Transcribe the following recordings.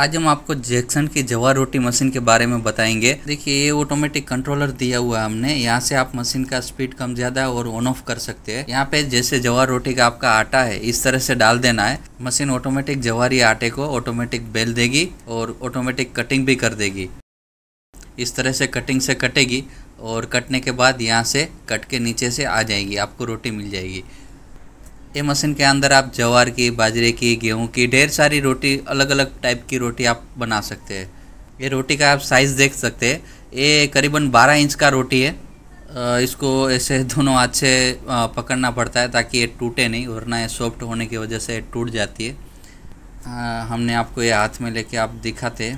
आज हम आपको जैक्सन की जवा रोटी मशीन के बारे में बताएंगे देखिए ये ऑटोमेटिक कंट्रोलर दिया हुआ है हमने यहाँ से आप मशीन का स्पीड कम ज्यादा और ऑन ऑफ कर सकते हैं यहाँ पे जैसे जवा रोटी का आपका आटा है इस तरह से डाल देना है मशीन ऑटोमेटिक जवारी आटे को ऑटोमेटिक बेल देगी और ऑटोमेटिक कटिंग भी कर देगी इस तरह से कटिंग से कटेगी और कटने के बाद यहाँ से कट के नीचे से आ जाएगी आपको रोटी मिल जाएगी ये मशीन के अंदर आप जवार की बाजरे की गेहूँ की ढेर सारी रोटी अलग अलग टाइप की रोटी आप बना सकते हैं ये रोटी का आप साइज़ देख सकते हैं ये करीबन 12 इंच का रोटी है इसको ऐसे दोनों हाथ से पकड़ना पड़ता है ताकि ये टूटे नहीं वरना ये सॉफ्ट होने की वजह से टूट जाती है हमने आपको ये हाथ में लेके आप दिखाते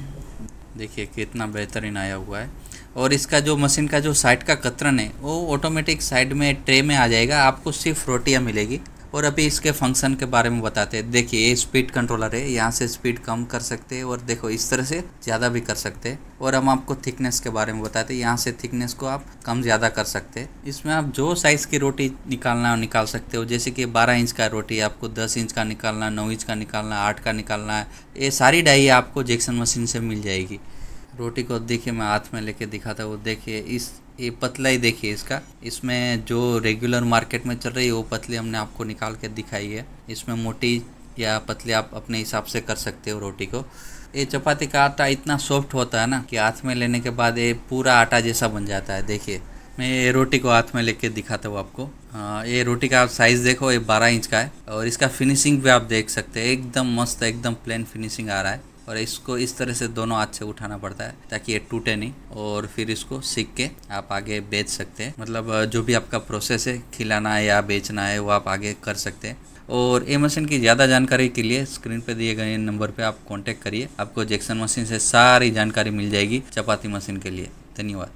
देखिए कितना बेहतरीन आया हुआ है और इसका जो मशीन का जो साइड का कतरन है वो ऑटोमेटिक साइड में ट्रे में आ जाएगा आपको सिर्फ रोटियाँ मिलेगी और अभी इसके फंक्शन के बारे में बताते हैं देखिए ये स्पीड कंट्रोलर है यहाँ से स्पीड कम कर सकते हैं और देखो इस तरह से ज़्यादा भी कर सकते हैं और हम आपको थिकनेस के बारे में बताते हैं यहाँ से थिकनेस को आप कम ज़्यादा कर सकते हैं इसमें आप जो साइज़ की रोटी निकालना है निकाल सकते हो जैसे कि बारह इंच का रोटी आपको दस इंच का निकालना नौ इंच का निकालना आठ का निकालना है ये सारी डाई आपको जेक्सन मशीन से मिल जाएगी रोटी को देखिए मैं हाथ में लेके दिखाता हूँ देखिए इस ये पतला ही देखिए इसका इसमें जो रेगुलर मार्केट में चल रही है वो पतली हमने आपको निकाल के दिखाई है इसमें मोटी या पतली आप अपने हिसाब से कर सकते हो रोटी को ये चपाती का आटा इतना सॉफ्ट होता है ना कि हाथ में लेने के बाद ये पूरा आटा जैसा बन जाता है देखिए मैं ये रोटी को हाथ में लेके दिखाता हूँ आपको आ, ये रोटी का आप साइज़ देखो ये बारह इंच का है और इसका फिनिशिंग भी आप देख सकते हैं एकदम मस्त एकदम प्लेन फिनिशिंग आ रहा है और इसको इस तरह से दोनों हाथ से उठाना पड़ता है ताकि ये टूटे नहीं और फिर इसको सीख के आप आगे बेच सकते हैं मतलब जो भी आपका प्रोसेस है खिलाना है या बेचना है वो आप आगे कर सकते हैं और ये मशीन की ज़्यादा जानकारी के लिए स्क्रीन पर दिए गए नंबर पर आप कॉन्टैक्ट करिए आपको जैक्सन मशीन से सारी जानकारी मिल जाएगी चपाती मशीन के लिए धन्यवाद